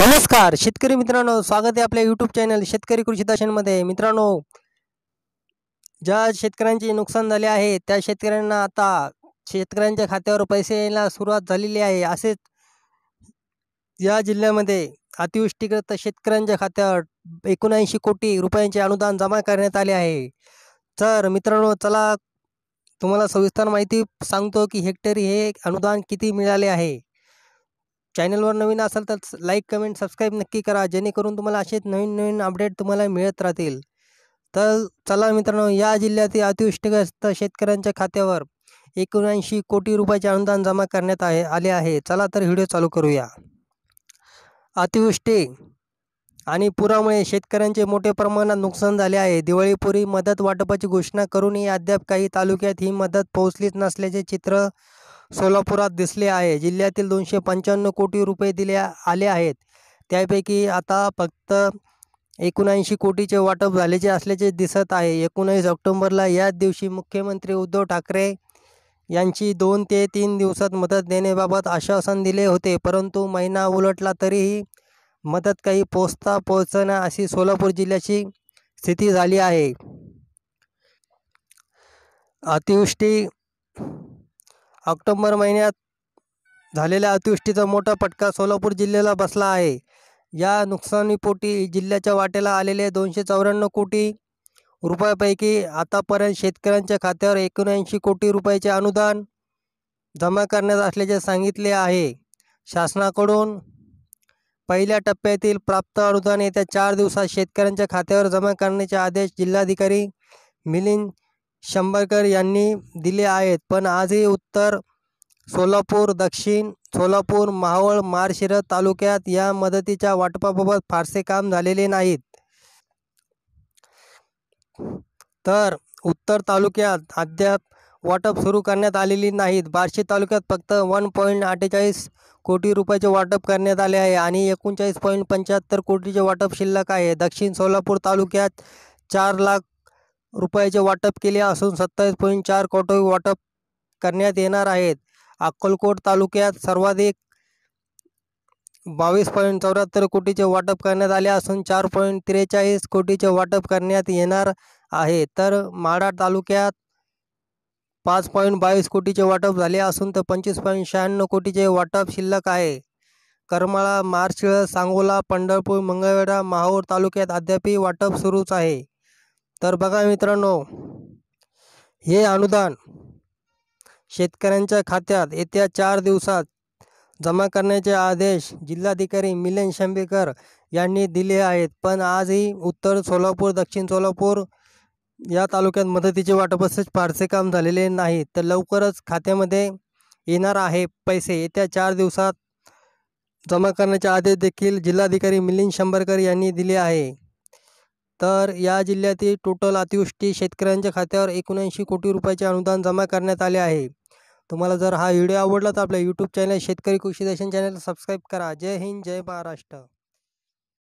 नमस्कार शेतकरी मित्रांनो स्वागत आहे आपल्या युट्यूब चॅनल शेतकरी कृषी दर्शनमध्ये मित्रांनो ज्या शेतकऱ्यांचे नुकसान झाले आहे त्या शेतकऱ्यांना आता शेतकऱ्यांच्या खात्यावर पैसे यायला सुरुवात झालेली आहे असेच या जिल्ह्यामध्ये अतिवृष्टीग्रस्त शेतकऱ्यांच्या खात्यावर एकोणऐंशी कोटी रुपयांचे अनुदान जमा करण्यात आले आहे तर मित्रांनो चला तुम्हाला सविस्तर माहिती सांगतो की हेक्टरी हे अनुदान किती मिळाले आहे चॅनलवर नवीन असाल तर लाईक कमेंट सबस्क्राईब नक्की करा जेणेकरून तुम्हाला असेच नवीन नवीन अपडेट तुम्हाला मिळत राहतील तर चला मित्रांनो या जिल्ह्यातील अतिवृष्टीग्रस्त शेतकऱ्यांच्या खात्यावर एकोणऐंशी कोटी रुपयाचे अनुदान जमा करण्यात आहे आले आहे चला तर व्हिडिओ चालू करूया अतिवृष्टी आणि पुरामुळे शेतकऱ्यांचे मोठे प्रमाणात नुकसान झाले आहे दिवाळीपुरी मदत वाटपाची घोषणा करूनही अद्याप काही तालुक्यात ही मदत पोहोचलीच नसल्याचे चित्र सोलापुरात दिसले आहे जिल्ह्यातील दोनशे पंच्याण्णव कोटी रुपये दिले आले आहेत त्यापैकी आता फक्त एकोणऐंशी कोटीचे वाटप झालेचे असल्याचे दिसत आहे एकोणीस ऑक्टोंबरला याच दिवशी मुख्यमंत्री उद्धव ठाकरे यांची दोन ते तीन दिवसात मदत देण्याबाबत आश्वासन दिले होते परंतु महिना उलटला तरीही मदत काही पोचता पोचना अशी सोलापूर जिल्ह्याची स्थिती झाली आहे अतिवृष्टी ऑक्टोंबर महिन्यात झालेल्या अतिवृष्टीचा मोठा फटका सोलापूर जिल्ह्याला बसला आहे या नुकसानीपोटी जिल्ह्याच्या वाटेला आलेले दोनशे चौऱ्याण्णव कोटी रुपयापैकी आतापर्यंत शेतकऱ्यांच्या खात्यावर एकोणऐंशी कोटी रुपयाचे अनुदान जमा करण्यात असल्याचे सांगितले आहे शासनाकडून पहिल्या टप्प्यातील प्राप्त अनुदान येत्या चार दिवसात शेतकऱ्यांच्या खात्यावर जमा करण्याचे आदेश जिल्हाधिकारी मिलिंद शंभरकर यांनी दिले आहेत पण आजही उत्तर सोलापूर दक्षिण सोलापूर मावळ मारशिर तालुक्यात या मदतीच्या वाटपाबाबत फारसे काम झालेले नाहीत तर उत्तर तालुक्यात अद्याप वाटप सुरू करण्यात आलेली नाहीत बार्शी तालुक्यात फक्त वन पॉईंट अठ्ठेचाळीस कोटी रुपयाचे वाटप करण्यात आले आहे आणि एकोणचाळीस पॉईंट पंच्याहत्तर कोटीचे वाटप शिल्लक आहे दक्षिण सोलापूर तालुक्यात चार लाख रुपयाचे वाटप केले असून सत्तावीस पॉईंट चार कोटी वाटप करण्यात येणार आहेत अक्कलकोट तालुक्यात सर्वाधिक बावीस पॉईंट चौऱ्याहत्तर कोटीचे वाटप करण्यात आले असून चार पॉईंट त्रेचाळीस कोटीचे वाटप करण्यात येणार आहे तर माडा तालुक्यात पाच पॉईंट बावीस कोटीचे वाटप झाले असून तर पंचवीस पॉईंट शहाण्णव कोटीचे वाटप शिल्लक आहे करमाळा मार्शिळ सांगोला पंढरपूर मंगळवेढा माहूर तालुक्यात अद्यापही वाटप सुरूच आहे तर बघा मित्रांनो हे अनुदान शेतकऱ्यांच्या खात्यात येत्या चार दिवसात जमा करण्याचे आदेश जिल्हाधिकारी मिलन शंभेकर यांनी दिले आहेत पण आजही उत्तर सोलापूर दक्षिण सोलापूर या तालुक्यात मदतीचे वाटप फारसे काम झालेले नाही तर लवकरच खात्यामध्ये येणार आहे पैसे येत्या चार दिवसात जमा करण्याचे आदेश देखील जिल्हाधिकारी मिलिंद शंभरकर यांनी दिले आहे तर या जिल्ह्यातील टोटल अतिवृष्टी शेतकऱ्यांच्या खात्यावर एकोणऐंशी कोटी रुपयाचे अनुदान जमा करण्यात आले आहे तुम्हाला जर हा व्हिडिओ आवडला तर आपल्या यूट्यूब चॅनल शेतकरी कृषी दर्शन चॅनल सबस्क्राईब करा जय हिंद जय महाराष्ट्र